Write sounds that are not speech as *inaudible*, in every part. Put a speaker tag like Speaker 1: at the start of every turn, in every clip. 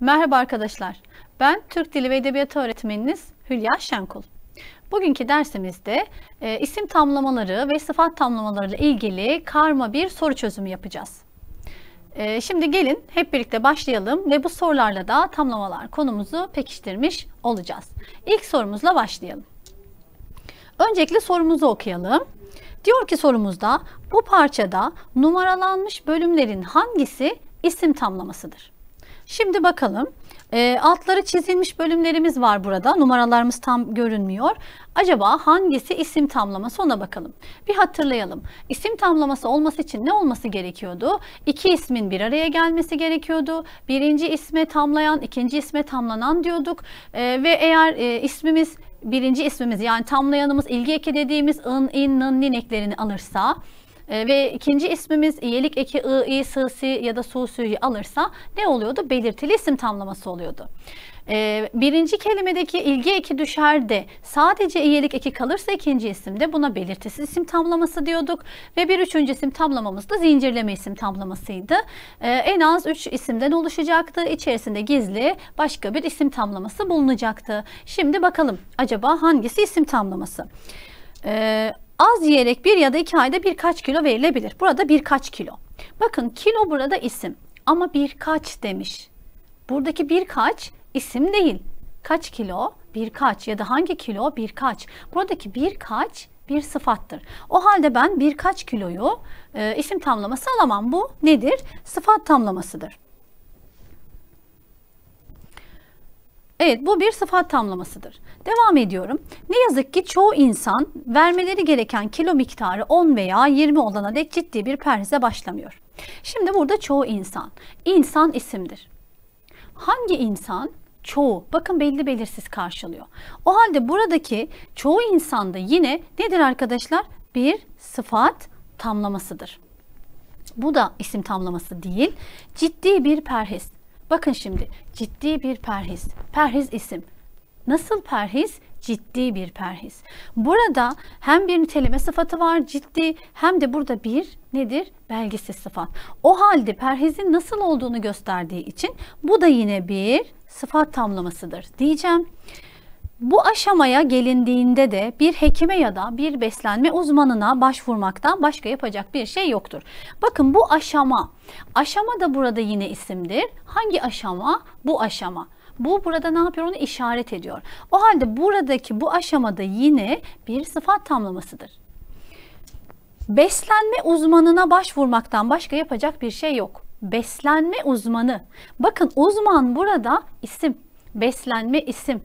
Speaker 1: Merhaba arkadaşlar. Ben Türk Dili ve Edebiyatı öğretmeniniz Hülya Şenkul. Bugünkü dersimizde e, isim tamlamaları ve sıfat ile ilgili karma bir soru çözümü yapacağız. E, şimdi gelin hep birlikte başlayalım ve bu sorularla da tamlamalar konumuzu pekiştirmiş olacağız. İlk sorumuzla başlayalım. Öncelikle sorumuzu okuyalım. Diyor ki sorumuzda bu parçada numaralanmış bölümlerin hangisi isim tamlamasıdır? Şimdi bakalım. E, altları çizilmiş bölümlerimiz var burada. Numaralarımız tam görünmüyor. Acaba hangisi isim tamlaması ona bakalım. Bir hatırlayalım. İsim tamlaması olması için ne olması gerekiyordu? İki ismin bir araya gelmesi gerekiyordu. Birinci isme tamlayan, ikinci isme tamlanan diyorduk. E, ve eğer e, ismimiz birinci ismimiz yani tamlayanımız ilgi eki dediğimiz ın, in, nın, nin eklerini alırsa e, ve ikinci ismimiz iyelik eki ı, i, sı, si ya da su, sü'yü alırsa ne oluyordu? Belirtili isim tamlaması oluyordu. E, birinci kelimedeki ilgi eki düşer de sadece iyelik eki kalırsa ikinci isimde buna belirtisiz isim tamlaması diyorduk. Ve bir üçüncü isim tamlamamız da zincirleme isim tamlamasıydı. E, en az üç isimden oluşacaktı. İçerisinde gizli başka bir isim tamlaması bulunacaktı. Şimdi bakalım acaba hangisi isim tamlaması? Ee, Az yiyerek bir ya da iki ayda birkaç kilo verilebilir. Burada birkaç kilo. Bakın kilo burada isim ama birkaç demiş. Buradaki birkaç isim değil. Kaç kilo? Birkaç ya da hangi kilo? Birkaç. Buradaki birkaç bir sıfattır. O halde ben birkaç kiloyu e, isim tamlaması alamam. Bu nedir? Sıfat tamlamasıdır. Evet bu bir sıfat tamlamasıdır. Devam ediyorum. Ne yazık ki çoğu insan vermeleri gereken kilo miktarı 10 veya 20 olana dek ciddi bir perhize başlamıyor. Şimdi burada çoğu insan. İnsan isimdir. Hangi insan? Çoğu. Bakın belli belirsiz karşılıyor. O halde buradaki çoğu insanda yine nedir arkadaşlar? Bir sıfat tamlamasıdır. Bu da isim tamlaması değil. Ciddi bir perhiz. Bakın şimdi ciddi bir perhiz. Perhiz isim. Nasıl perhiz? Ciddi bir perhiz. Burada hem bir niteleme sıfatı var ciddi hem de burada bir nedir? Belgesi sıfat. O halde perhizin nasıl olduğunu gösterdiği için bu da yine bir sıfat tamlamasıdır diyeceğim. Bu aşamaya gelindiğinde de bir hekime ya da bir beslenme uzmanına başvurmaktan başka yapacak bir şey yoktur. Bakın bu aşama. Aşama da burada yine isimdir. Hangi aşama? Bu aşama. Bu burada ne yapıyor onu işaret ediyor. O halde buradaki bu aşamada yine bir sıfat tamlamasıdır. Beslenme uzmanına başvurmaktan başka yapacak bir şey yok. Beslenme uzmanı. Bakın uzman burada isim. Beslenme isim.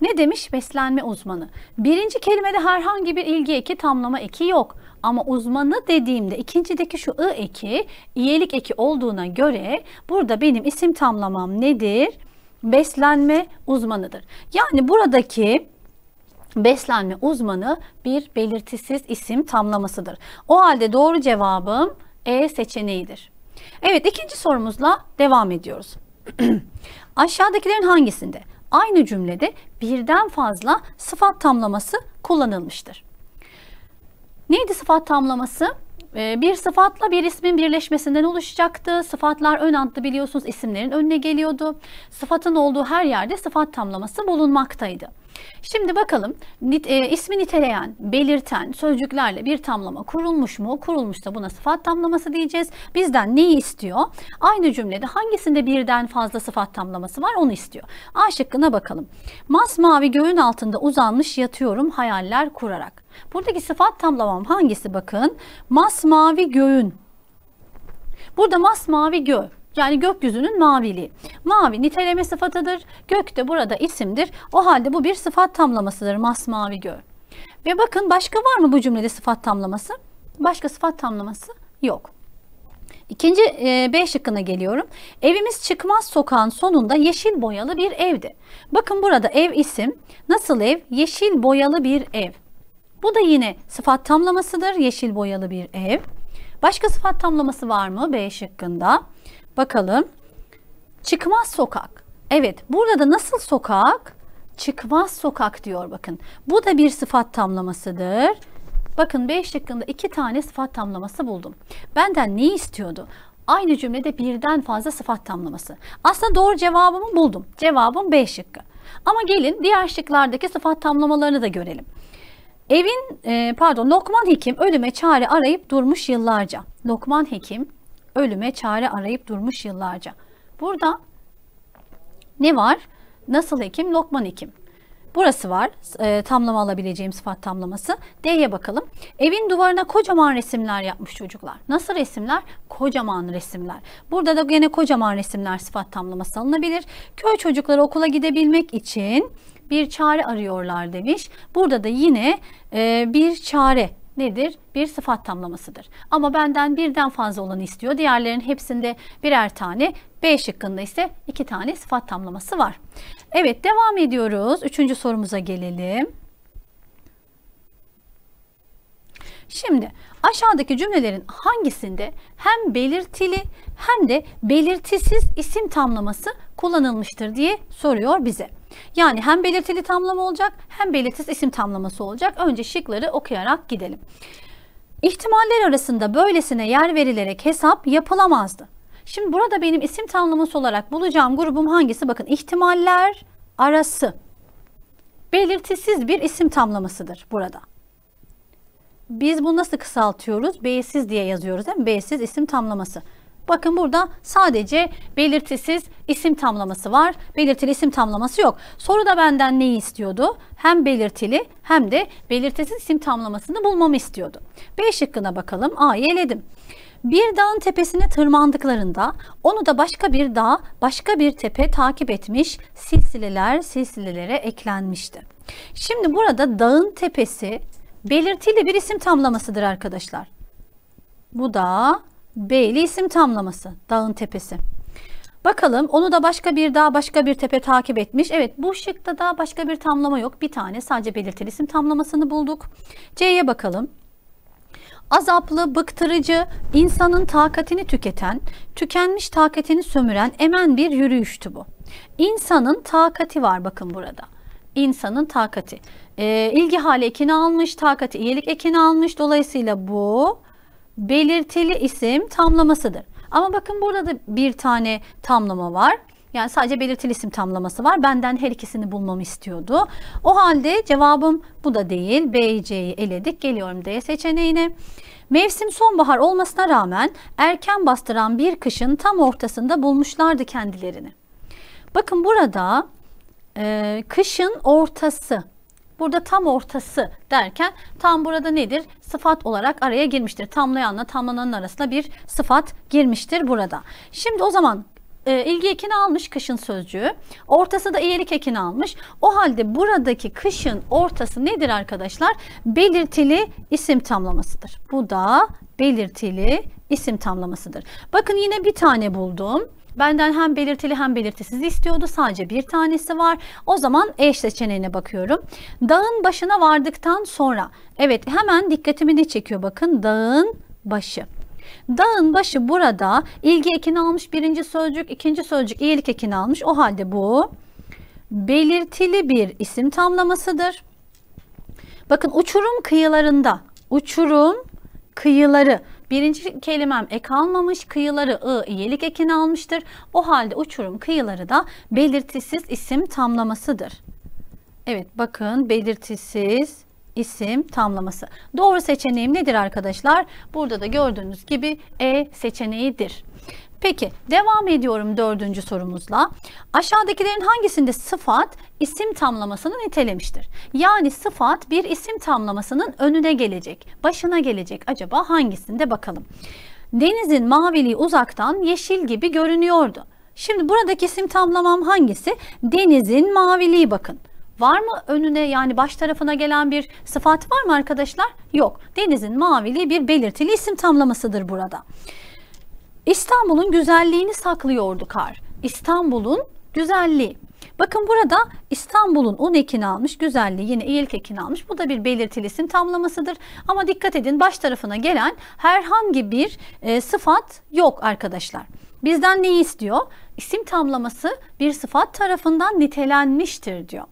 Speaker 1: Ne demiş beslenme uzmanı? Birinci kelimede herhangi bir ilgi eki, tamlama eki yok. Ama uzmanı dediğimde ikincideki şu ı eki, iyelik eki olduğuna göre burada benim isim tamlamam nedir? Beslenme uzmanıdır. Yani buradaki beslenme uzmanı bir belirtisiz isim tamlamasıdır. O halde doğru cevabım E seçeneğidir. Evet ikinci sorumuzla devam ediyoruz. *clears throat* Aşağıdakilerin hangisinde aynı cümlede birden fazla sıfat tamlaması kullanılmıştır. Neydi sıfat tamlaması? Ee, bir sıfatla bir ismin birleşmesinden oluşacaktı. Sıfatlar ön adlı biliyorsunuz isimlerin önüne geliyordu. Sıfatın olduğu her yerde sıfat tamlaması bulunmaktaydı. Şimdi bakalım nit, e, ismi niteleyen, belirten sözcüklerle bir tamlama kurulmuş mu? Kurulmuşsa buna sıfat tamlaması diyeceğiz. Bizden neyi istiyor? Aynı cümlede hangisinde birden fazla sıfat tamlaması var onu istiyor. A şıkkına bakalım. Masmavi göğün altında uzanmış yatıyorum hayaller kurarak. Buradaki sıfat tamlamam hangisi bakın? Masmavi göğün. Burada masmavi göğ. Yani gökyüzünün maviliği. Mavi niteleme sıfatıdır. Gök de burada isimdir. O halde bu bir sıfat tamlamasıdır. Masmavi gök. Ve bakın başka var mı bu cümlede sıfat tamlaması? Başka sıfat tamlaması yok. İkinci e, B şıkkına geliyorum. Evimiz çıkmaz sokağın sonunda yeşil boyalı bir evdi. Bakın burada ev isim. Nasıl ev? Yeşil boyalı bir ev. Bu da yine sıfat tamlamasıdır. Yeşil boyalı bir ev. Başka sıfat tamlaması var mı B şıkkında? Bakalım. Çıkmaz sokak. Evet burada da nasıl sokak? Çıkmaz sokak diyor bakın. Bu da bir sıfat tamlamasıdır. Bakın B şıkkında iki tane sıfat tamlaması buldum. Benden ne istiyordu? Aynı cümlede birden fazla sıfat tamlaması. Aslında doğru cevabımı buldum. Cevabım B şıkkı. Ama gelin diğer şıklardaki sıfat tamlamalarını da görelim. Evin e, pardon Lokman Hekim ölüme çare arayıp durmuş yıllarca. Lokman Hekim ölüme çare arayıp durmuş yıllarca. Burada ne var? Nasıl hekim? Lokman hekim. Burası var. E, tamlama alabileceğim sıfat tamlaması. D'ye bakalım. Evin duvarına kocaman resimler yapmış çocuklar. Nasıl resimler? Kocaman resimler. Burada da yine kocaman resimler sıfat tamlaması alınabilir. Köy çocukları okula gidebilmek için bir çare arıyorlar demiş. Burada da yine e, bir çare nedir? Bir sıfat tamlamasıdır. Ama benden birden fazla olanı istiyor. Diğerlerinin hepsinde birer tane. B şıkkında ise iki tane sıfat tamlaması var. Evet devam ediyoruz. Üçüncü sorumuza gelelim. Şimdi aşağıdaki cümlelerin hangisinde hem belirtili hem de belirtisiz isim tamlaması kullanılmıştır diye soruyor bize. Yani hem belirtili tamlama olacak hem belirtisiz isim tamlaması olacak. Önce şıkları okuyarak gidelim. İhtimaller arasında böylesine yer verilerek hesap yapılamazdı. Şimdi burada benim isim tamlaması olarak bulacağım grubum hangisi? Bakın ihtimaller arası. Belirtisiz bir isim tamlamasıdır burada. Biz bunu nasıl kısaltıyoruz? B'siz diye yazıyoruz değil mi? B'siz isim tamlaması. Bakın burada sadece belirtisiz isim tamlaması var. Belirtili isim tamlaması yok. Soru da benden neyi istiyordu? Hem belirtili hem de belirtisiz isim tamlamasını bulmamı istiyordu. B şıkkına bakalım. A'yı eledim. Bir dağın tepesine tırmandıklarında onu da başka bir dağ, başka bir tepe takip etmiş silsileler silsilelere eklenmişti. Şimdi burada dağın tepesi belirtili bir isim tamlamasıdır arkadaşlar. Bu dağ. Beyli isim tamlaması. Dağın tepesi. Bakalım onu da başka bir dağ başka bir tepe takip etmiş. Evet bu şıkta da başka bir tamlama yok. Bir tane sadece belirtili isim tamlamasını bulduk. C'ye bakalım. Azaplı, bıktırıcı, insanın takatini tüketen, tükenmiş takatini sömüren emen bir yürüyüştü bu. İnsanın takati var bakın burada. İnsanın takati. E, ilgi hali ekini almış, takati iyilik ekini almış. Dolayısıyla bu belirtili isim tamlamasıdır. Ama bakın burada da bir tane tamlama var. Yani sadece belirtili isim tamlaması var. Benden her ikisini bulmamı istiyordu. O halde cevabım bu da değil. B, C'yi eledik. Geliyorum D seçeneğine. Mevsim sonbahar olmasına rağmen erken bastıran bir kışın tam ortasında bulmuşlardı kendilerini. Bakın burada e, kışın ortası Burada tam ortası derken tam burada nedir? Sıfat olarak araya girmiştir. Tamlayanla tamlananın arasında bir sıfat girmiştir burada. Şimdi o zaman e, ilgi ekini almış kışın sözcüğü. Ortası da iyilik ekini almış. O halde buradaki kışın ortası nedir arkadaşlar? Belirtili isim tamlamasıdır. Bu da belirtili isim tamlamasıdır. Bakın yine bir tane buldum. Benden hem belirtili hem belirtisiz istiyordu. Sadece bir tanesi var. O zaman eş seçeneğine bakıyorum. Dağın başına vardıktan sonra. Evet hemen dikkatimi ne çekiyor bakın. Dağın başı. Dağın başı burada ilgi ekini almış birinci sözcük, ikinci sözcük iyilik ekini almış. O halde bu belirtili bir isim tamlamasıdır. Bakın uçurum kıyılarında, uçurum kıyıları. Birinci kelimem ek almamış, kıyıları ı iyelik ekini almıştır. O halde uçurum kıyıları da belirtisiz isim tamlamasıdır. Evet bakın belirtisiz isim tamlaması. Doğru seçeneğim nedir arkadaşlar? Burada da gördüğünüz gibi E seçeneğidir. Peki devam ediyorum dördüncü sorumuzla. Aşağıdakilerin hangisinde sıfat isim tamlamasını nitelemiştir? Yani sıfat bir isim tamlamasının önüne gelecek, başına gelecek. Acaba hangisinde bakalım. Denizin maviliği uzaktan yeşil gibi görünüyordu. Şimdi buradaki isim tamlamam hangisi? Denizin maviliği bakın. Var mı önüne yani baş tarafına gelen bir sıfat var mı arkadaşlar? Yok. Denizin maviliği bir belirtili isim tamlamasıdır burada. İstanbul'un güzelliğini saklıyordu kar. İstanbul'un güzelliği. Bakın burada İstanbul'un un ekini almış, güzelliği yine iyilik ekini almış. Bu da bir belirtili isim tamlamasıdır. Ama dikkat edin baş tarafına gelen herhangi bir e, sıfat yok arkadaşlar. Bizden neyi istiyor? İsim tamlaması bir sıfat tarafından nitelenmiştir diyor.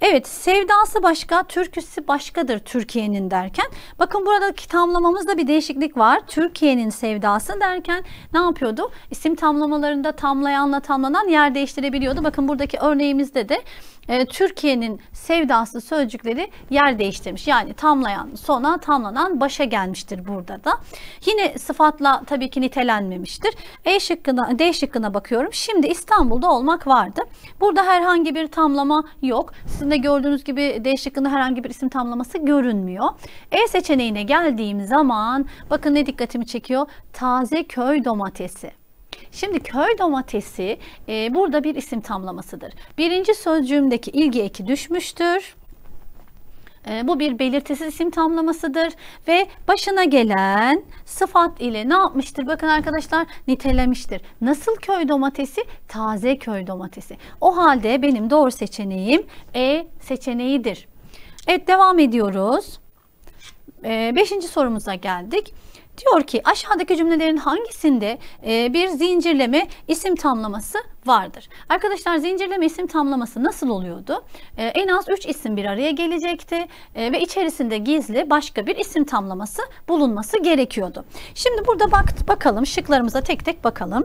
Speaker 1: Evet sevdası başka, türküsü başkadır Türkiye'nin derken. Bakın buradaki tamlamamızda bir değişiklik var. Türkiye'nin sevdası derken ne yapıyordu? İsim tamlamalarında tamlayanla tamlanan yer değiştirebiliyordu. Bakın buradaki örneğimizde de e, Türkiye'nin sevdası sözcükleri yer değiştirmiş. Yani tamlayan sona, tamlanan başa gelmiştir burada da. Yine sıfatla tabii ki nitelenmemiştir. E şıkkına, D şıkkına bakıyorum. Şimdi İstanbul'da olmak vardı. Burada herhangi bir tamlama yok isimde gördüğünüz gibi D şıkkında herhangi bir isim tamlaması görünmüyor. E seçeneğine geldiğim zaman bakın ne dikkatimi çekiyor? Taze köy domatesi. Şimdi köy domatesi e, burada bir isim tamlamasıdır. Birinci sözcüğümdeki ilgi eki düşmüştür. Ee, bu bir belirtisiz isim tamlamasıdır ve başına gelen sıfat ile ne yapmıştır? Bakın arkadaşlar nitelemiştir. Nasıl köy domatesi? Taze köy domatesi. O halde benim doğru seçeneğim E seçeneğidir. Evet devam ediyoruz. E, beşinci sorumuza geldik. Diyor ki aşağıdaki cümlelerin hangisinde e, bir zincirleme isim tamlaması vardır? Arkadaşlar zincirleme isim tamlaması nasıl oluyordu? E, en az 3 isim bir araya gelecekti e, ve içerisinde gizli başka bir isim tamlaması bulunması gerekiyordu. Şimdi burada bak bakalım şıklarımıza tek tek bakalım.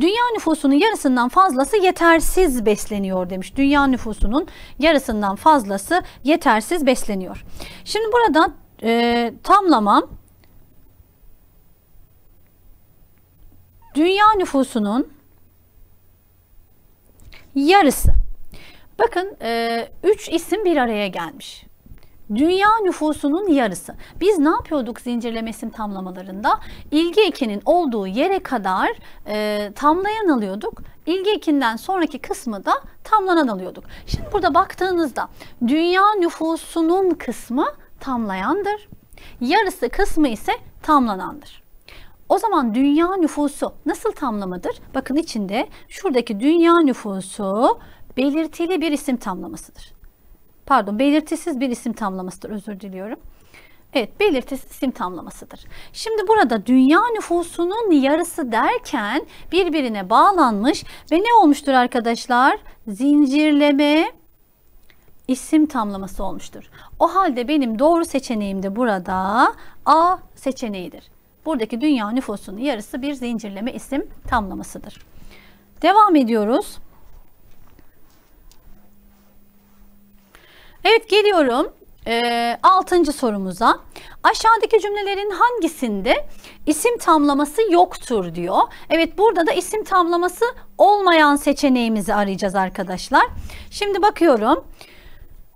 Speaker 1: Dünya nüfusunun yarısından fazlası yetersiz besleniyor demiş. Dünya nüfusunun yarısından fazlası yetersiz besleniyor. Şimdi burada e, tamlamam dünya nüfusunun yarısı. Bakın e, üç isim bir araya gelmiş. Dünya nüfusunun yarısı. Biz ne yapıyorduk zincirlemesin tamlamalarında? İlgi ekinin olduğu yere kadar e, tamlayan alıyorduk. İlgi ekinden sonraki kısmı da tamlanan alıyorduk. Şimdi burada baktığınızda dünya nüfusunun kısmı tamlayandır. Yarısı kısmı ise tamlanandır. O zaman dünya nüfusu nasıl tamlamadır? Bakın içinde şuradaki dünya nüfusu belirtili bir isim tamlamasıdır. Pardon belirtisiz bir isim tamlamasıdır özür diliyorum. Evet belirtisiz isim tamlamasıdır. Şimdi burada dünya nüfusunun yarısı derken birbirine bağlanmış ve ne olmuştur arkadaşlar? Zincirleme isim tamlaması olmuştur. O halde benim doğru seçeneğim de burada A seçeneğidir. Buradaki dünya nüfusunun yarısı bir zincirleme isim tamlamasıdır. Devam ediyoruz. Evet geliyorum e, 6. sorumuza. Aşağıdaki cümlelerin hangisinde isim tamlaması yoktur diyor. Evet burada da isim tamlaması olmayan seçeneğimizi arayacağız arkadaşlar. Şimdi bakıyorum.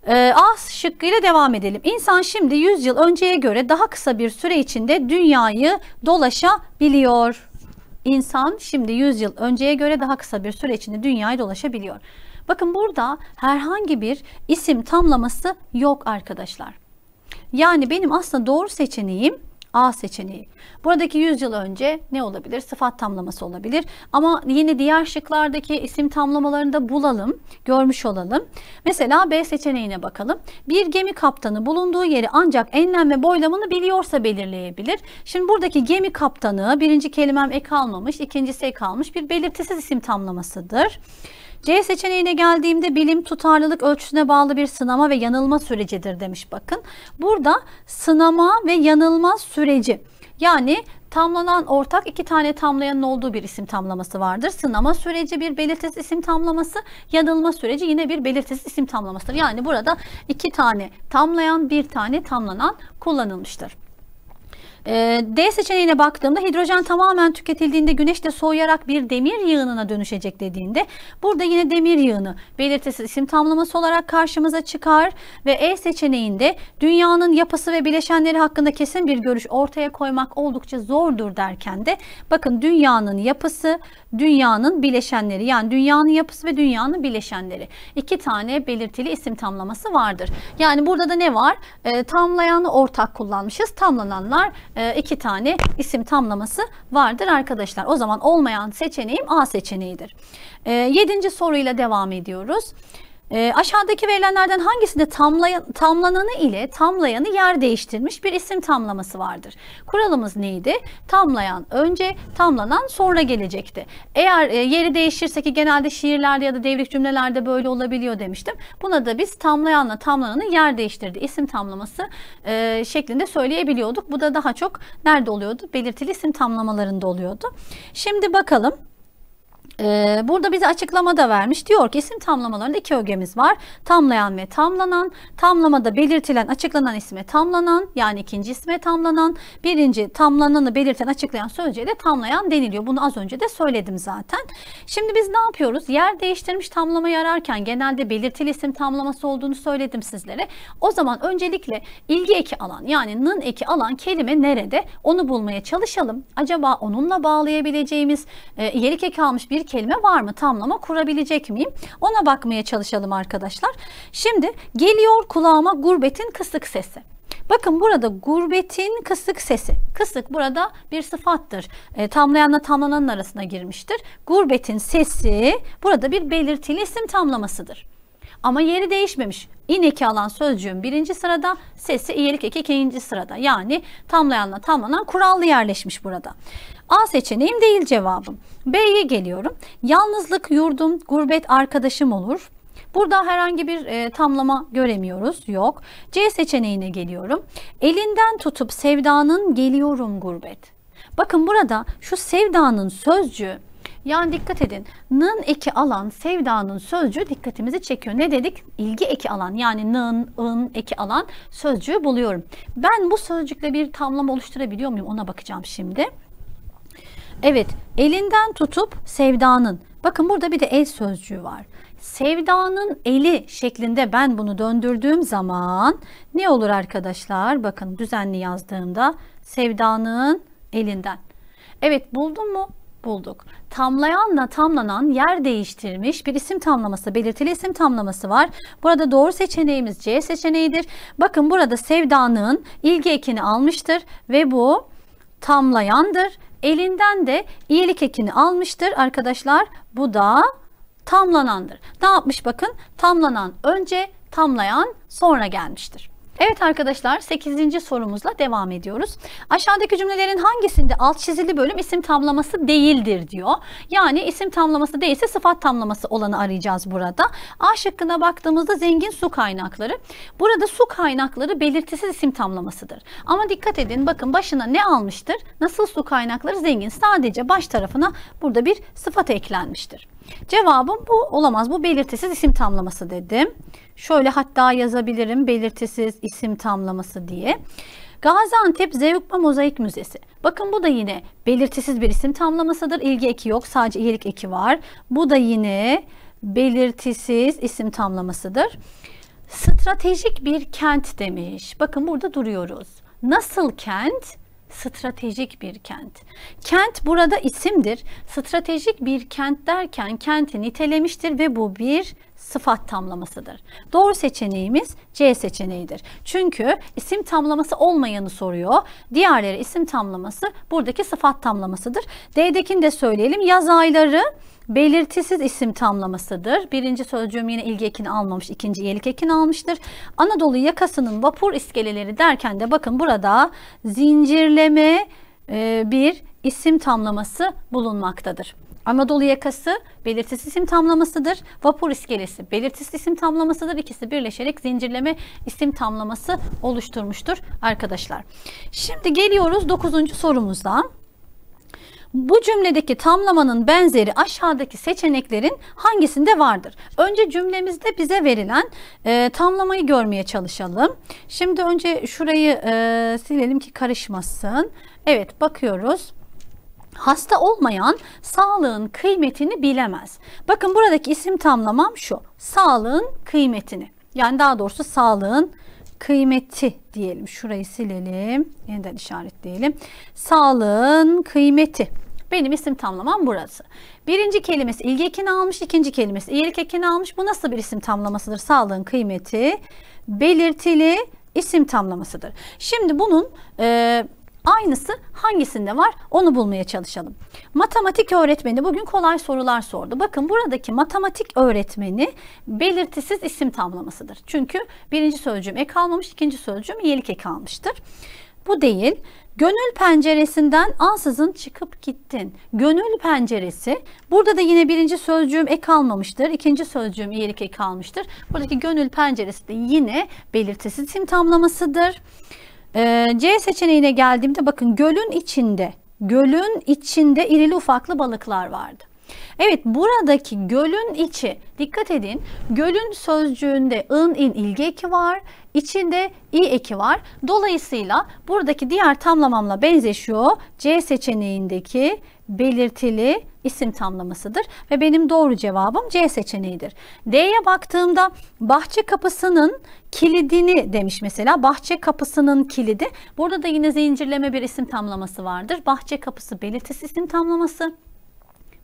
Speaker 1: E, A şıkkıyla devam edelim. İnsan şimdi 100 yıl önceye göre daha kısa bir süre içinde dünyayı dolaşabiliyor. İnsan şimdi 100 yıl önceye göre daha kısa bir süre içinde dünyayı dolaşabiliyor. Bakın burada herhangi bir isim tamlaması yok arkadaşlar. Yani benim aslında doğru seçeneğim A seçeneği. Buradaki 100 yıl önce ne olabilir? Sıfat tamlaması olabilir. Ama yine diğer şıklardaki isim tamlamalarını da bulalım, görmüş olalım. Mesela B seçeneğine bakalım. Bir gemi kaptanı bulunduğu yeri ancak enlem ve boylamını biliyorsa belirleyebilir. Şimdi buradaki gemi kaptanı birinci kelimem e kalmamış, ikincisi e kalmış bir belirtisiz isim tamlamasıdır. C seçeneğine geldiğimde bilim tutarlılık ölçüsüne bağlı bir sınama ve yanılma sürecidir demiş bakın. Burada sınama ve yanılma süreci yani tamlanan ortak iki tane tamlayanın olduğu bir isim tamlaması vardır. Sınama süreci bir belirtisiz isim tamlaması, yanılma süreci yine bir belirtisiz isim tamlamasıdır. Yani burada iki tane tamlayan, bir tane tamlanan kullanılmıştır. E, D seçeneğine baktığımda hidrojen tamamen tüketildiğinde güneşte soğuyarak bir demir yığınına dönüşecek dediğinde burada yine demir yığını belirtisi isim tamlaması olarak karşımıza çıkar ve E seçeneğinde dünyanın yapısı ve bileşenleri hakkında kesin bir görüş ortaya koymak oldukça zordur derken de bakın dünyanın yapısı, dünyanın bileşenleri yani dünyanın yapısı ve dünyanın bileşenleri iki tane belirtili isim tamlaması vardır. Yani burada da ne var? E, ee, tamlayanı ortak kullanmışız. Tamlananlar e, iki tane isim tamlaması vardır arkadaşlar. O zaman olmayan seçeneğim A seçeneğidir. Ee, yedinci soruyla devam ediyoruz. E, aşağıdaki verilenlerden hangisinde tamlayan, tamlananı ile tamlayanı yer değiştirmiş bir isim tamlaması vardır? Kuralımız neydi? Tamlayan önce, tamlanan sonra gelecekti. Eğer e, yeri değişirse ki genelde şiirlerde ya da devrik cümlelerde böyle olabiliyor demiştim. Buna da biz tamlayanla tamlananı yer değiştirdi. isim tamlaması e, şeklinde söyleyebiliyorduk. Bu da daha çok nerede oluyordu? Belirtili isim tamlamalarında oluyordu. Şimdi bakalım. Ee, burada bize açıklama da vermiş. Diyor ki isim tamlamalarında iki ögemiz var. Tamlayan ve tamlanan. Tamlamada belirtilen, açıklanan isme tamlanan yani ikinci isme tamlanan. Birinci tamlananı belirten, açıklayan sözcüğe de tamlayan deniliyor. Bunu az önce de söyledim zaten. Şimdi biz ne yapıyoruz? Yer değiştirmiş tamlama yararken genelde belirtili isim tamlaması olduğunu söyledim sizlere. O zaman öncelikle ilgi eki alan yani nın eki alan kelime nerede? Onu bulmaya çalışalım. Acaba onunla bağlayabileceğimiz e, iyilik eki almış bir bir kelime var mı? Tamlama kurabilecek miyim? Ona bakmaya çalışalım arkadaşlar. Şimdi geliyor kulağıma gurbetin kısık sesi. Bakın burada gurbetin kısık sesi. Kısık burada bir sıfattır. E, tamlayanla tamlananın arasına girmiştir. Gurbetin sesi burada bir belirtili isim tamlamasıdır. Ama yeri değişmemiş. İneki alan sözcüğün birinci sırada, sesi iyilik eki ikinci sırada. Yani tamlayanla tamlanan kurallı yerleşmiş burada. A seçeneğim değil cevabım. B'ye geliyorum. Yalnızlık yurdum, gurbet arkadaşım olur. Burada herhangi bir e, tamlama göremiyoruz. Yok. C seçeneğine geliyorum. Elinden tutup sevdanın geliyorum gurbet. Bakın burada şu sevdanın sözcü, yani dikkat edin. Nın eki alan sevdanın sözcü dikkatimizi çekiyor. Ne dedik? İlgi eki alan yani nın, ın eki alan sözcüğü buluyorum. Ben bu sözcükle bir tamlama oluşturabiliyor muyum? Ona bakacağım şimdi. Evet, elinden tutup sevdanın. Bakın burada bir de el sözcüğü var. Sevdanın eli şeklinde ben bunu döndürdüğüm zaman ne olur arkadaşlar? Bakın düzenli yazdığımda sevdanın elinden. Evet buldun mu? Bulduk. Tamlayanla tamlanan yer değiştirmiş bir isim tamlaması, belirtili isim tamlaması var. Burada doğru seçeneğimiz C seçeneğidir. Bakın burada sevdanın ilgi ekini almıştır ve bu tamlayandır Elinden de iyilik ekini almıştır arkadaşlar. Bu da tamlanandır. Ne yapmış bakın? Tamlanan önce, tamlayan sonra gelmiştir. Evet arkadaşlar 8. sorumuzla devam ediyoruz. Aşağıdaki cümlelerin hangisinde alt çizili bölüm isim tamlaması değildir diyor. Yani isim tamlaması değilse sıfat tamlaması olanı arayacağız burada. A şıkkına baktığımızda zengin su kaynakları. Burada su kaynakları belirtisiz isim tamlamasıdır. Ama dikkat edin bakın başına ne almıştır? Nasıl su kaynakları zengin? Sadece baş tarafına burada bir sıfat eklenmiştir. Cevabım bu olamaz. Bu belirtisiz isim tamlaması dedim. Şöyle hatta yazabilirim belirtisiz isim tamlaması diye. Gaziantep Zeugma Mozaik Müzesi. Bakın bu da yine belirtisiz bir isim tamlamasıdır. İlgi eki yok sadece iyilik eki var. Bu da yine belirtisiz isim tamlamasıdır. Stratejik bir kent demiş. Bakın burada duruyoruz. Nasıl kent? stratejik bir kent. Kent burada isimdir. Stratejik bir kent derken kenti nitelemiştir ve bu bir sıfat tamlamasıdır. Doğru seçeneğimiz C seçeneğidir. Çünkü isim tamlaması olmayanı soruyor. Diğerleri isim tamlaması buradaki sıfat tamlamasıdır. D'dekini de söyleyelim. Yaz ayları belirtisiz isim tamlamasıdır. Birinci sözcüğüm yine ilgi ekini almamış, ikinci iyilik ekini almıştır. Anadolu yakasının vapur iskeleleri derken de bakın burada zincirleme e, bir isim tamlaması bulunmaktadır. Anadolu yakası belirtisiz isim tamlamasıdır. Vapur iskelesi belirtisiz isim tamlamasıdır. İkisi birleşerek zincirleme isim tamlaması oluşturmuştur arkadaşlar. Şimdi geliyoruz 9. sorumuza. Bu cümledeki tamlamanın benzeri aşağıdaki seçeneklerin hangisinde vardır? Önce cümlemizde bize verilen e, tamlamayı görmeye çalışalım. Şimdi önce şurayı e, silelim ki karışmasın. Evet bakıyoruz. Hasta olmayan sağlığın kıymetini bilemez. Bakın buradaki isim tamlamam şu. Sağlığın kıymetini. Yani daha doğrusu sağlığın kıymeti diyelim. Şurayı silelim. Yeniden işaretleyelim. Sağlığın kıymeti. Benim isim tamlamam burası. Birinci kelimesi ilgi ekini almış, ikinci kelimesi iyilik ekini almış. Bu nasıl bir isim tamlamasıdır? Sağlığın kıymeti belirtili isim tamlamasıdır. Şimdi bunun e, Aynısı hangisinde var onu bulmaya çalışalım. Matematik öğretmeni bugün kolay sorular sordu. Bakın buradaki matematik öğretmeni belirtisiz isim tamlamasıdır. Çünkü birinci sözcüğüm e kalmamış, ikinci sözcüğüm iyilik e kalmıştır. Bu değil. Gönül penceresinden ansızın çıkıp gittin. Gönül penceresi. Burada da yine birinci sözcüğüm ek almamıştır. ikinci sözcüğüm iyilik ek almıştır. Buradaki gönül penceresi de yine belirtisiz isim tamlamasıdır. Ee, C seçeneğine geldiğimde bakın gölün içinde, gölün içinde irili ufaklı balıklar vardı. Evet buradaki gölün içi dikkat edin gölün sözcüğünde ın in ilgi eki var içinde i eki var dolayısıyla buradaki diğer tamlamamla benzeşiyor C seçeneğindeki belirtili isim tamlamasıdır ve benim doğru cevabım C seçeneğidir. D'ye baktığımda bahçe kapısının kilidini demiş mesela. Bahçe kapısının kilidi. Burada da yine zincirleme bir isim tamlaması vardır. Bahçe kapısı belirtisi isim tamlaması.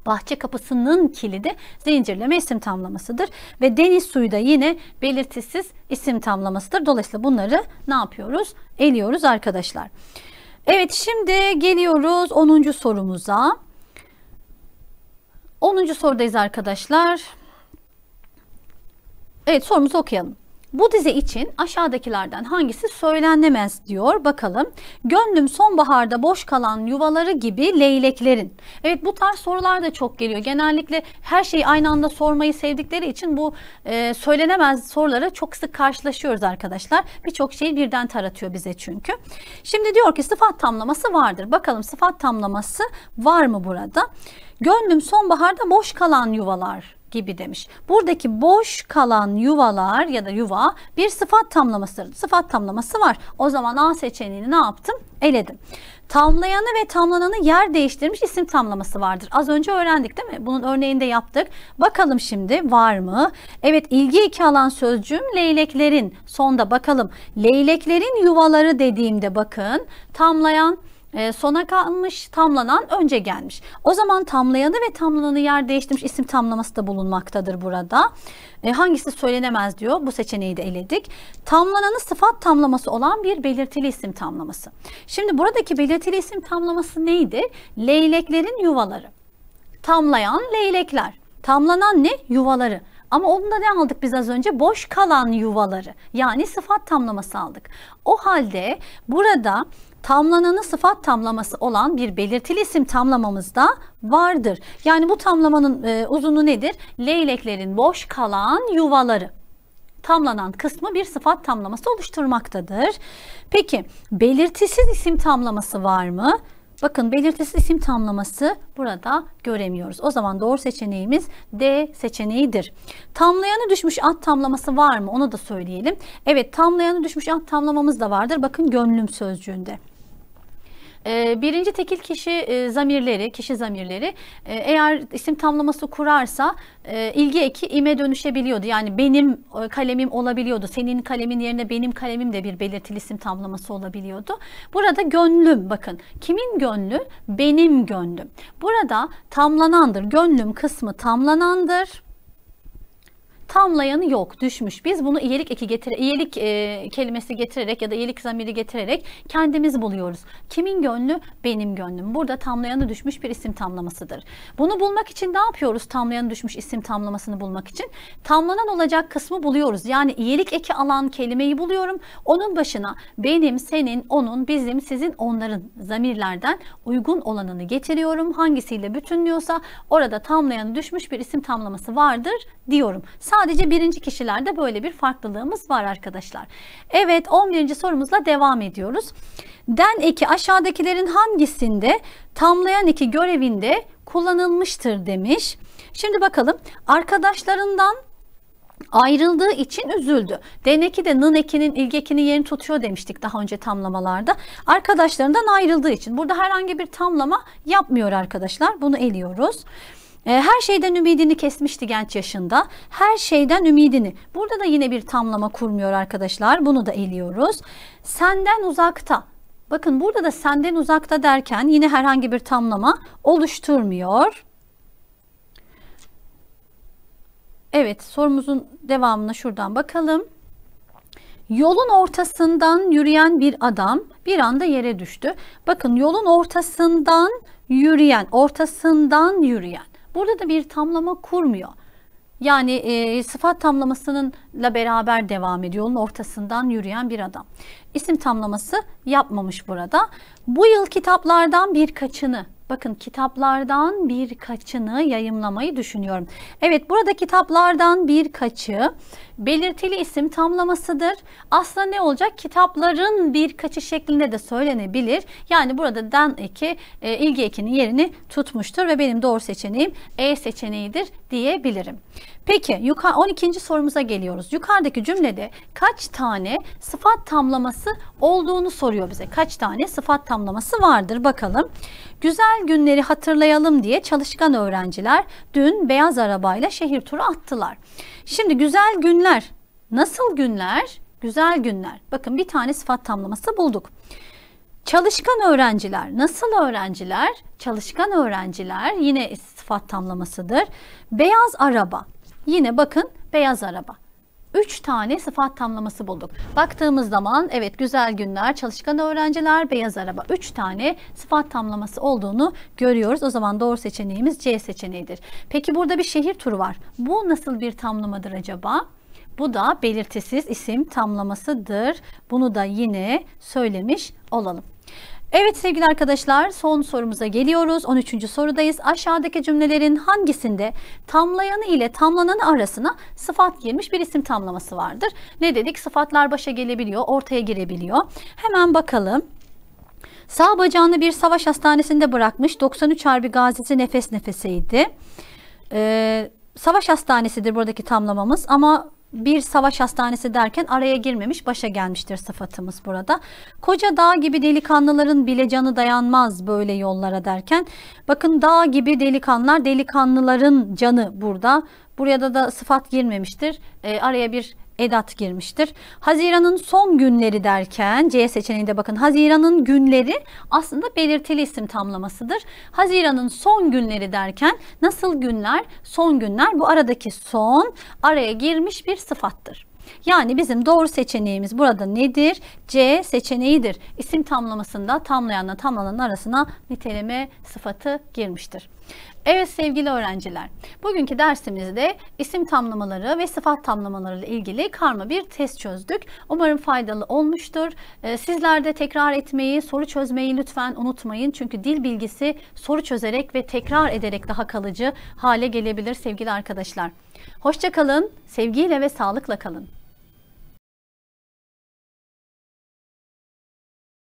Speaker 1: Bahçe kapısının kilidi zincirleme isim tamlamasıdır. Ve deniz suyu da yine belirtisiz isim tamlamasıdır. Dolayısıyla bunları ne yapıyoruz? Eliyoruz arkadaşlar. Arkadaşlar. Evet şimdi geliyoruz 10. sorumuza. 10. sorudayız arkadaşlar. Evet sorumuzu okuyalım. Bu dizi için aşağıdakilerden hangisi söylenemez diyor. Bakalım. Gönlüm sonbaharda boş kalan yuvaları gibi leyleklerin. Evet bu tarz sorular da çok geliyor. Genellikle her şeyi aynı anda sormayı sevdikleri için bu e, söylenemez sorulara çok sık karşılaşıyoruz arkadaşlar. Birçok şeyi birden taratıyor bize çünkü. Şimdi diyor ki sıfat tamlaması vardır. Bakalım sıfat tamlaması var mı burada? Gönlüm sonbaharda boş kalan yuvalar gibi demiş. Buradaki boş kalan yuvalar ya da yuva bir sıfat tamlaması, Sıfat tamlaması var. O zaman A seçeneğini ne yaptım? Eledim. Tamlayanı ve tamlananı yer değiştirmiş isim tamlaması vardır. Az önce öğrendik değil mi? Bunun örneğini de yaptık. Bakalım şimdi var mı? Evet ilgi iki alan sözcüğüm leyleklerin. Sonda bakalım. Leyleklerin yuvaları dediğimde bakın. Tamlayan e, sona kalmış, tamlanan önce gelmiş. O zaman tamlayanı ve tamlananı yer değiştirmiş isim tamlaması da bulunmaktadır burada. E, hangisi söylenemez diyor. Bu seçeneği de eledik. Tamlananı sıfat tamlaması olan bir belirtili isim tamlaması. Şimdi buradaki belirtili isim tamlaması neydi? Leyleklerin yuvaları. Tamlayan leylekler. Tamlanan ne? Yuvaları. Ama onda ne aldık biz az önce? Boş kalan yuvaları. Yani sıfat tamlaması aldık. O halde burada tamlananı sıfat tamlaması olan bir belirtili isim tamlamamızda vardır. Yani bu tamlamanın e, uzunu nedir? Leyleklerin boş kalan yuvaları tamlanan kısmı bir sıfat tamlaması oluşturmaktadır. Peki belirtisiz isim tamlaması var mı? Bakın belirtisiz isim tamlaması burada göremiyoruz. O zaman doğru seçeneğimiz D seçeneğidir. Tamlayanı düşmüş at tamlaması var mı? Onu da söyleyelim. Evet tamlayanı düşmüş at tamlamamız da vardır. Bakın gönlüm sözcüğünde. E, birinci tekil kişi e, zamirleri, kişi zamirleri e, eğer isim tamlaması kurarsa e, ilgi eki ime dönüşebiliyordu. Yani benim e, kalemim olabiliyordu. Senin kalemin yerine benim kalemim de bir belirtili isim tamlaması olabiliyordu. Burada gönlüm bakın. Kimin gönlü? Benim gönlüm. Burada tamlanandır. Gönlüm kısmı tamlanandır tamlayanı yok düşmüş. Biz bunu iyilik eki getire, iyilik e, kelimesi getirerek ya da iyilik zamiri getirerek kendimiz buluyoruz. Kimin gönlü? Benim gönlüm. Burada tamlayanı düşmüş bir isim tamlamasıdır. Bunu bulmak için ne yapıyoruz? Tamlayanı düşmüş isim tamlamasını bulmak için tamlanan olacak kısmı buluyoruz. Yani iyilik eki alan kelimeyi buluyorum. Onun başına benim, senin, onun, bizim, sizin, onların zamirlerden uygun olanını getiriyorum. Hangisiyle bütünlüyorsa orada tamlayanı düşmüş bir isim tamlaması vardır diyorum. Sadece Sadece birinci kişilerde böyle bir farklılığımız var arkadaşlar. Evet 11. sorumuzla devam ediyoruz. Den eki aşağıdakilerin hangisinde tamlayan eki görevinde kullanılmıştır demiş. Şimdi bakalım arkadaşlarından ayrıldığı için üzüldü. Deneki de nın ekinin ilgi ekinin yerini tutuyor demiştik daha önce tamlamalarda. Arkadaşlarından ayrıldığı için. Burada herhangi bir tamlama yapmıyor arkadaşlar. Bunu eliyoruz. Ee, her şeyden ümidini kesmişti genç yaşında. Her şeyden ümidini. Burada da yine bir tamlama kurmuyor arkadaşlar. Bunu da eliyoruz. Senden uzakta. Bakın burada da senden uzakta derken yine herhangi bir tamlama oluşturmuyor. Evet sorumuzun devamına şuradan bakalım. Yolun ortasından yürüyen bir adam bir anda yere düştü. Bakın yolun ortasından yürüyen, ortasından yürüyen. Burada da bir tamlama kurmuyor. Yani e, sıfat tamlamasınınla beraber devam ediyor. Onun ortasından yürüyen bir adam. İsim tamlaması yapmamış burada. Bu yıl kitaplardan birkaçını Bakın kitaplardan birkaçını yayımlamayı düşünüyorum. Evet burada kitaplardan birkaçı belirtili isim tamlamasıdır. Aslında ne olacak? Kitapların bir kaçı şeklinde de söylenebilir. Yani burada den eki e, ilgi ekinin yerini tutmuştur ve benim doğru seçeneğim E seçeneğidir diyebilirim. Peki 12. sorumuza geliyoruz. Yukarıdaki cümlede kaç tane sıfat tamlaması olduğunu soruyor bize. Kaç tane sıfat tamlaması vardır bakalım. Güzel günleri hatırlayalım diye çalışkan öğrenciler dün beyaz arabayla şehir turu attılar. Şimdi güzel günler günler. Nasıl günler? Güzel günler. Bakın bir tane sıfat tamlaması bulduk. Çalışkan öğrenciler. Nasıl öğrenciler? Çalışkan öğrenciler yine sıfat tamlamasıdır. Beyaz araba. Yine bakın beyaz araba. üç tane sıfat tamlaması bulduk. Baktığımız zaman evet güzel günler, çalışkan öğrenciler, beyaz araba üç tane sıfat tamlaması olduğunu görüyoruz. O zaman doğru seçeneğimiz C seçeneğidir. Peki burada bir şehir turu var. Bu nasıl bir tamlamadır acaba? Bu da belirtisiz isim tamlamasıdır. Bunu da yine söylemiş olalım. Evet sevgili arkadaşlar son sorumuza geliyoruz. 13. sorudayız. Aşağıdaki cümlelerin hangisinde tamlayanı ile tamlananı arasına sıfat girmiş bir isim tamlaması vardır? Ne dedik? Sıfatlar başa gelebiliyor, ortaya girebiliyor. Hemen bakalım. Sağ bacağını bir savaş hastanesinde bırakmış 93 harbi gazisi nefes nefeseydi. Ee, savaş hastanesidir buradaki tamlamamız ama bir savaş hastanesi derken araya girmemiş başa gelmiştir sıfatımız burada. Koca dağ gibi delikanlıların bile canı dayanmaz böyle yollara derken bakın dağ gibi delikanlar delikanlıların canı burada. Buraya da da sıfat girmemiştir. E, araya bir edat girmiştir. Haziran'ın son günleri derken C seçeneğinde bakın Haziran'ın günleri aslında belirtili isim tamlamasıdır. Haziran'ın son günleri derken nasıl günler? Son günler bu aradaki son araya girmiş bir sıfattır. Yani bizim doğru seçeneğimiz burada nedir? C seçeneğidir. İsim tamlamasında tamlayanla tamlananın arasına niteleme sıfatı girmiştir. Evet sevgili öğrenciler, bugünkü dersimizde isim tamlamaları ve sıfat tamlamaları ile ilgili karma bir test çözdük. Umarım faydalı olmuştur. Ee, sizler de tekrar etmeyi, soru çözmeyi lütfen unutmayın. Çünkü dil bilgisi soru çözerek ve tekrar ederek daha kalıcı hale gelebilir sevgili arkadaşlar. Hoşçakalın, sevgiyle ve sağlıkla kalın.